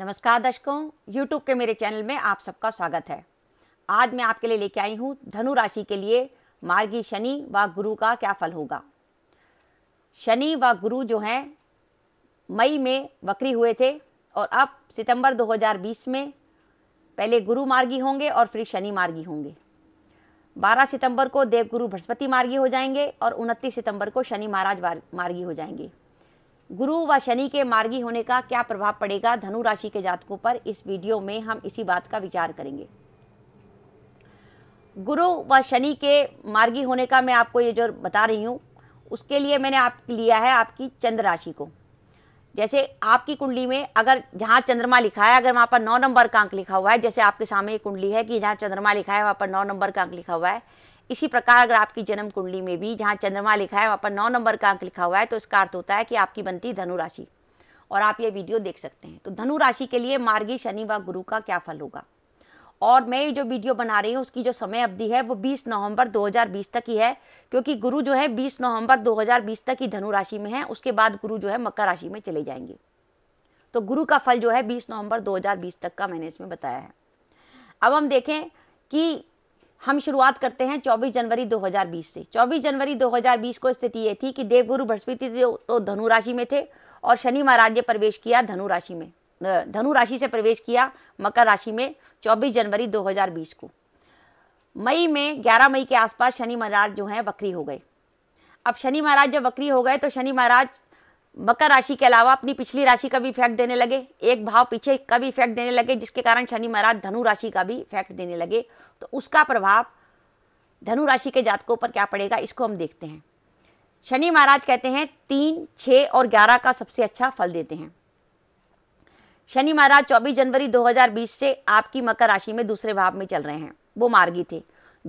नमस्कार दर्शकों YouTube के मेरे चैनल में आप सबका स्वागत है आज मैं आपके लिए लेके आई हूँ धनु राशि के लिए मार्गी शनि व गुरु का क्या फल होगा शनि व गुरु जो हैं मई में वक्री हुए थे और अब सितंबर 2020 में पहले गुरु मार्गी होंगे और फिर शनि मार्गी होंगे 12 सितंबर को देवगुरु बृहस्पति मार्गी हो जाएंगे और 29 सितंबर को शनि महाराज मार्गी हो जाएंगे गुरु व शनि के मार्गी होने का क्या प्रभाव पड़ेगा धनु राशि के जातकों पर इस वीडियो में हम इसी बात का विचार करेंगे गुरु व शनि के मार्गी होने का मैं आपको ये जो बता रही हूँ उसके लिए मैंने आप लिया है आपकी चंद्र राशि को जैसे आपकी कुंडली में अगर जहाँ चंद्रमा लिखा है अगर वहाँ पर नौ नंबर का अंक लिखा हुआ है जैसे आपके सामने कुंडली है कि जहाँ चंद्रमा लिखा है वहाँ पर नौ नंबर का अंक लिखा हुआ है इसी प्रकार अगर आपकी जन्म कुंडली में भी जहाँ चंद्रमा लिखा है वहाँ पर नौ नंबर का अंक लिखा हुआ है तो इसका अर्थ होता है कि आपकी बनती धनु राशि और आप ये वीडियो देख सकते हैं तो धनु राशि के लिए मार्गी शनि व गुरु का क्या फल होगा और मैं ये जो वीडियो बना रही हूँ उसकी जो समय अवधि है वो 20 नवंबर 2020 तक ही है क्योंकि गुरु जो है 20 नवंबर 2020 तक ही धनु राशि में है उसके बाद गुरु जो है मकर राशि में चले जाएंगे तो गुरु का फल जो है 20 नवंबर 2020 तक का मैंने इसमें बताया है अब हम देखें कि हम शुरुआत करते हैं 24 जनवरी 2020 से 24 जनवरी 2020 को स्थिति ये थी कि देवगुरु बृहस्पति तो धनु राशि में थे और शनि महाराज ने प्रवेश किया धनु राशि में धनु राशि से प्रवेश किया मकर राशि में 24 जनवरी 2020 को मई में 11 मई के आसपास शनि महाराज जो हैं वक्री हो गए अब शनि महाराज जब वक्री हो गए तो शनि महाराज मकर राशि के अलावा अपनी पिछली राशि का भी इफेक्ट देने लगे एक भाव पीछे का भी इफेक्ट देने लगे जिसके कारण शनि महाराज धनु राशि का भी इफेक्ट देने लगे तो उसका प्रभाव धनु राशि के जातकों पर क्या पड़ेगा इसको हम देखते हैं शनि महाराज कहते हैं तीन छः और ग्यारह का सबसे अच्छा फल देते हैं शनि महाराज 24 जनवरी 2020 से आपकी मकर राशि में दूसरे भाव में चल रहे हैं वो मार्गी थे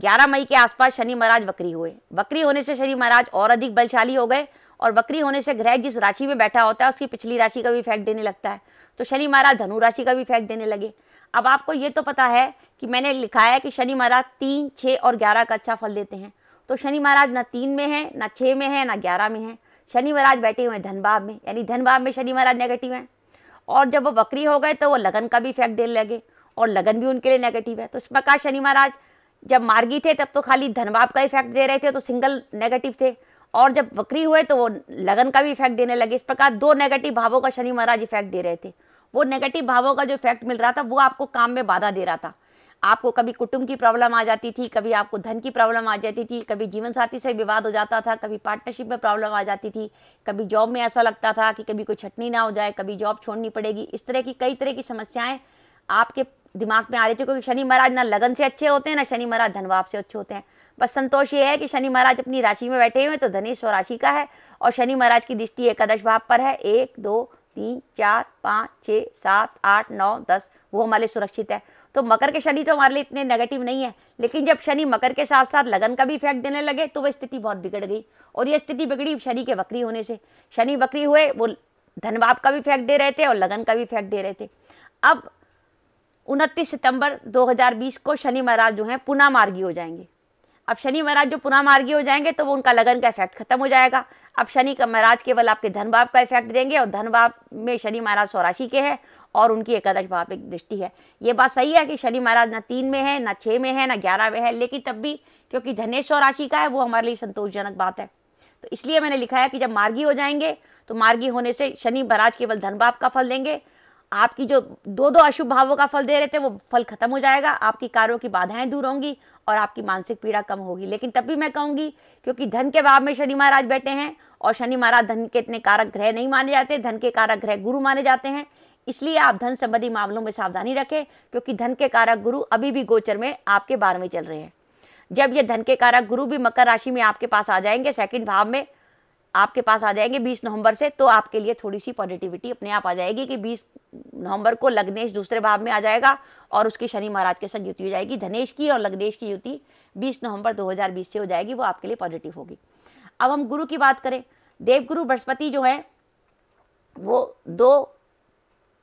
11 मई के आसपास शनि महाराज वक्री हुए वक्री होने से शनि महाराज और अधिक बलशाली हो गए और वक्री होने से ग्रह जिस राशि में बैठा होता है उसकी पिछली राशि का भी इफेक्ट देने लगता है तो शनि महाराज धनु राशि का भी इफेक्ट देने लगे अब आपको ये तो पता है कि मैंने लिखा है कि शनि महाराज तीन छः और ग्यारह का अच्छा फल देते हैं तो शनि महाराज ना तीन में है ना छः में है ना ग्यारह में है शनि महाराज बैठे हुए हैं धनभाव में यानी धनभाव में शनि महाराज नेगेटिव हैं और जब वो वक्री हो गए तो वो लगन का भी इफेक्ट देने लगे और लगन भी उनके लिए नेगेटिव है तो इस प्रकार शनि महाराज जब मार्गी थे तब तो खाली धनभाव का इफेक्ट दे रहे थे तो सिंगल नेगेटिव थे और जब वक्री हुए तो वो लगन का भी इफेक्ट देने लगे इस प्रकार दो नेगेटिव भावों का शनि महाराज इफेक्ट दे रहे थे वो नेगेटिव भावों का जो इफेक्ट मिल रहा था वो आपको काम में बाधा दे रहा था आपको कभी कुटुंब की प्रॉब्लम आ जाती थी कभी आपको धन की प्रॉब्लम आ जाती थी कभी जीवन साथी से विवाद हो जाता था कभी पार्टनरशिप में प्रॉब्लम आ जाती थी कभी जॉब में ऐसा लगता था कि कभी कोई छटनी ना हो जाए कभी जॉब छोड़नी पड़ेगी इस तरह की कई तरह की समस्याएं आपके दिमाग में आ रही थी क्योंकि शनि महाराज ना लगन से अच्छे होते हैं ना शनि महाराज धनभाव से अच्छे होते हैं बस संतोष ये है कि शनि महाराज अपनी राशि में बैठे हुए हैं तो धनी राशि का है और शनि महाराज की दृष्टि एकादश भाव पर है एक दो तीन चार पाँच छः सात आठ नौ दस वो हमारे सुरक्षित है तो मकर के शनि तो हमारे लिए इतने नेगेटिव नहीं है लेकिन जब शनि मकर के साथ साथ लगन का भी इफेक्ट देने लगे तो वह स्थिति बहुत बिगड़ गई और यह स्थिति बिगड़ी शनि के वक्री होने से शनि वक्री हुए वो धनबाप का भी इफेक्ट दे रहे थे और लगन का भी इफेक्ट दे रहे थे अब उनतीस सितंबर 2020 को शनि महाराज जो हैं पुनः मार्गी हो जाएंगे अब शनि महाराज जो पुनः मार्गी हो जाएंगे तो वो उनका लगन का इफेक्ट खत्म हो जाएगा अब शनि का महाराज केवल आपके धन भाव का इफेक्ट देंगे और धन भाव में शनि महाराज स्वराशि के हैं और उनकी एकादश भाव एक दृष्टि है ये बात सही है कि शनि महाराज ना तीन में है ना छः में है ना ग्यारह में है लेकिन तब भी क्योंकि धनेश स्वराशि का है वो हमारे लिए संतोषजनक बात है तो इसलिए मैंने लिखा है कि जब मार्गी हो जाएंगे तो मार्गी होने से शनि महाराज केवल धन भाव का फल देंगे आपकी जो दो दो अशुभ भावों का फल दे रहे थे वो फल खत्म हो जाएगा आपकी कार्यों की बाधाएं दूर होंगी और आपकी मानसिक पीड़ा कम होगी लेकिन तब भी मैं कहूँगी क्योंकि धन के भाव में शनि महाराज बैठे हैं और शनि महाराज धन के इतने कारक ग्रह नहीं माने जाते धन के कारक ग्रह गुरु माने जाते हैं इसलिए आप धन संबंधी मामलों में सावधानी रखें क्योंकि धन के कारक गुरु अभी भी गोचर में आपके बारहवें चल रहे हैं जब ये धन के कारक गुरु भी मकर राशि में आपके पास आ जाएंगे सेकंड भाव में आपके पास आ जाएंगे 20 नवंबर से तो आपके लिए थोड़ी सी पॉजिटिविटी अपने आप आ जाएगी कि 20 नवंबर को लग्नेश दूसरे भाव में आ जाएगा और उसकी शनि महाराज के संग युति हो जाएगी धनेश की और लग्नेश की युति 20 नवंबर 2020 से हो जाएगी वो आपके लिए पॉजिटिव होगी अब हम गुरु की बात करें देवगुरु बृहस्पति जो है वो दो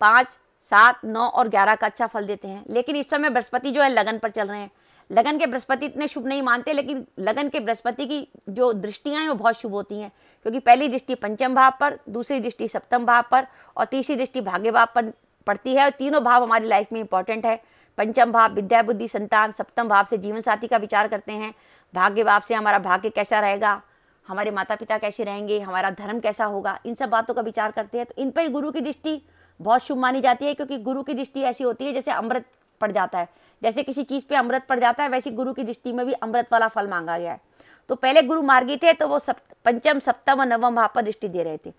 पाँच सात नौ और ग्यारह का अच्छा फल देते हैं लेकिन इस समय बृहस्पति जो है लगन पर चल रहे हैं लगन के बृहस्पति इतने शुभ नहीं मानते लेकिन लगन के बृहस्पति की जो दृष्टियाँ हैं वो बहुत शुभ होती हैं क्योंकि पहली दृष्टि पंचम भाव पर दूसरी दृष्टि सप्तम भाव पर और तीसरी दृष्टि भाग्य भाव पर पड़ती है और तीनों भाव हमारी लाइफ में इंपॉर्टेंट है पंचम भाव विद्या बुद्धि संतान सप्तम भाव से जीवन साथी का विचार करते हैं भाग्य भाव से हमारा भाग्य कैसा रहेगा हमारे माता पिता कैसे रहेंगे हमारा धर्म कैसा होगा इन सब बातों का विचार करते हैं तो इन पर गुरु की दृष्टि बहुत शुभ मानी जाती है क्योंकि गुरु की दृष्टि ऐसी होती है जैसे अमृत पड़ जाता है जैसे किसी चीज़ पे अमृत पड़ जाता है वैसे गुरु की दृष्टि में भी अमृत वाला फल मांगा गया है तो पहले गुरु मार्गी थे तो वो सप, पंचम सप्तम और नवम भाव पर दृष्टि दे रहे थे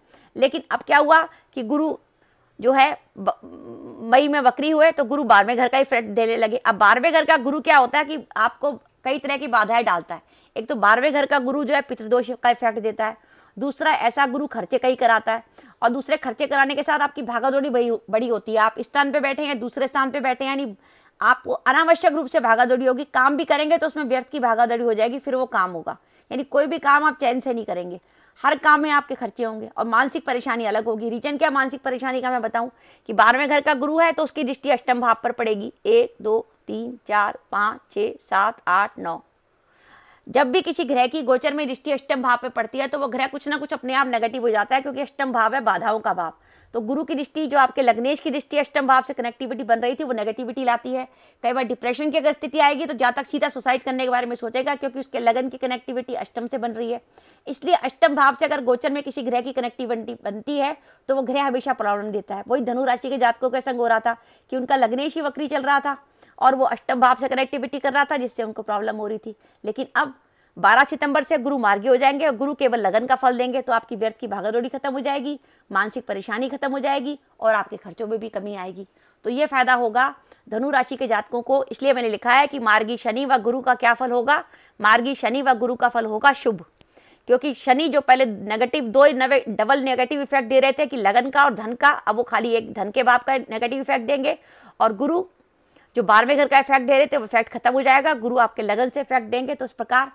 लेकिन अब क्या हुआ कि गुरु जो है मई में वक्री हुए तो गुरु बारहवें घर का ही फ्रेंड देने लगे अब बारहवें घर का गुरु क्या होता है कि आपको कई तरह की बाधाएं डालता है एक तो बारहवें घर का गुरु जो है पितृदोष का इफेक्ट देता है दूसरा ऐसा गुरु खर्चे कई कराता है और दूसरे खर्चे कराने के साथ आपकी भागादौड़ी बड़ी बड़ी होती है आप स्थान पे बैठे हैं दूसरे स्थान पे बैठे हैं यानी आपको अनावश्यक रूप से भागादौड़ी होगी काम भी करेंगे तो उसमें व्यर्थ की भागादौड़ी हो जाएगी फिर वो काम होगा यानी कोई भी काम आप चैन से नहीं करेंगे हर काम में आपके खर्चे होंगे और मानसिक परेशानी अलग होगी रीजन क्या मानसिक परेशानी का मैं बताऊं कि बारहवें घर का गुरु है तो उसकी दृष्टि अष्टम भाव पर पड़ेगी एक दो तीन चार पाँच छः सात आठ नौ जब भी किसी ग्रह की गोचर में दृष्टि अष्टम भाव पे पड़ती है तो वो ग्रह कुछ ना कुछ अपने आप नेगेटिव हो जाता है क्योंकि अष्टम भाव है बाधाओं का भाव तो गुरु की दृष्टि जो आपके लग्नेश की दृष्टि अष्टम भाव से कनेक्टिविटी बन रही थी वो नेगेटिविटी लाती है कई बार डिप्रेशन की अगर स्थिति आएगी तो जातक सीधा सुसाइड करने के बारे में सोचेगा क्योंकि उसके लगन की कनेक्टिविटी अष्टम से बन रही है इसलिए अष्टम भाव से अगर गोचर में किसी ग्रह की कनेक्टिविटी बनती है तो वो ग्रह हमेशा प्रॉब्लम देता है वही धनु राशि के जातकों के संग हो रहा था कि उनका लग्नेश ही वक्री चल रहा था और वो अष्टम भाव से कनेक्टिविटी कर रहा था जिससे उनको प्रॉब्लम हो रही थी लेकिन अब 12 सितंबर से गुरु मार्गी हो जाएंगे और गुरु केवल लगन का फल देंगे तो आपकी व्यर्थ की भागदौड़ी खत्म हो जाएगी मानसिक परेशानी खत्म हो जाएगी और आपके खर्चों में भी कमी आएगी तो ये फायदा होगा धनु राशि के जातकों को इसलिए मैंने लिखा है कि मार्गी शनि व गुरु का क्या फल होगा मार्गी शनि व गुरु का फल होगा शुभ क्योंकि शनि जो पहले नेगेटिव दो नवे डबल नेगेटिव इफेक्ट दे रहे थे कि लगन का और धन का अब वो खाली एक धन के भाव का नेगेटिव इफेक्ट देंगे और गुरु जो बारहवें घर का इफेक्ट दे रहे थे वो इफेक्ट खत्म हो जाएगा गुरु आपके लगन से इफेक्ट देंगे तो इस प्रकार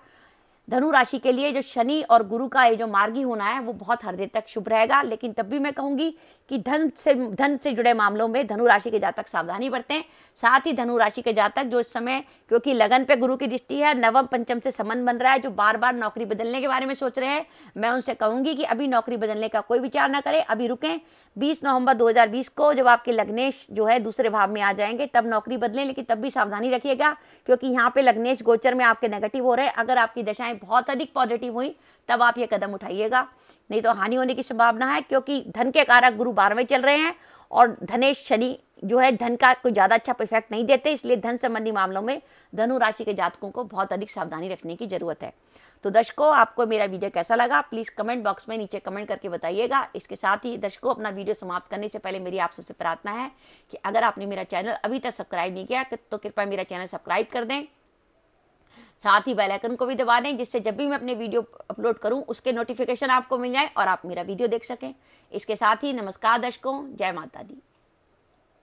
धनु राशि के लिए जो शनि और गुरु का ये जो मार्गी होना है वो बहुत हर दिन तक शुभ रहेगा लेकिन तब भी मैं कहूंगी कि धन से धन से जुड़े मामलों में धनु राशि के जातक सावधानी बरतें साथ ही धनु राशि के जातक जो इस समय क्योंकि लगन पे गुरु की दृष्टि है नवम पंचम से संबंध बन रहा है जो बार बार नौकरी बदलने के बारे में सोच रहे हैं मैं उनसे कहूंगी कि अभी नौकरी बदलने का कोई विचार ना करें अभी रुकें 20 नवंबर 2020 को जब आपके लग्नेश जो है दूसरे भाव में आ जाएंगे तब नौकरी बदलें लेकिन तब भी सावधानी रखिएगा क्योंकि यहाँ पे लग्नेश गोचर में आपके नेगेटिव हो रहे हैं अगर आपकी दशाएं बहुत अधिक पॉजिटिव हुई तब आप ये कदम उठाइएगा नहीं तो हानि होने की संभावना है क्योंकि धन के कारक गुरु बारहवें चल रहे हैं और धनेश शनि जो है धन का कोई ज़्यादा अच्छा इफेक्ट नहीं देते इसलिए धन संबंधी मामलों में धनु राशि के जातकों को बहुत अधिक सावधानी रखने की ज़रूरत है तो दर्शकों आपको मेरा वीडियो कैसा लगा प्लीज़ कमेंट बॉक्स में नीचे कमेंट करके बताइएगा इसके साथ ही दर्शकों अपना वीडियो समाप्त करने से पहले मेरी आप सबसे प्रार्थना है कि अगर आपने मेरा चैनल अभी तक सब्सक्राइब नहीं किया तो कृपया मेरा चैनल सब्सक्राइब कर दें साथ ही बेल आइकन को भी दबा दें जिससे जब भी मैं अपने वीडियो अपलोड करूं उसके नोटिफिकेशन आपको मिल जाए और आप मेरा वीडियो देख सकें इसके साथ ही नमस्कार दर्शकों जय माता दी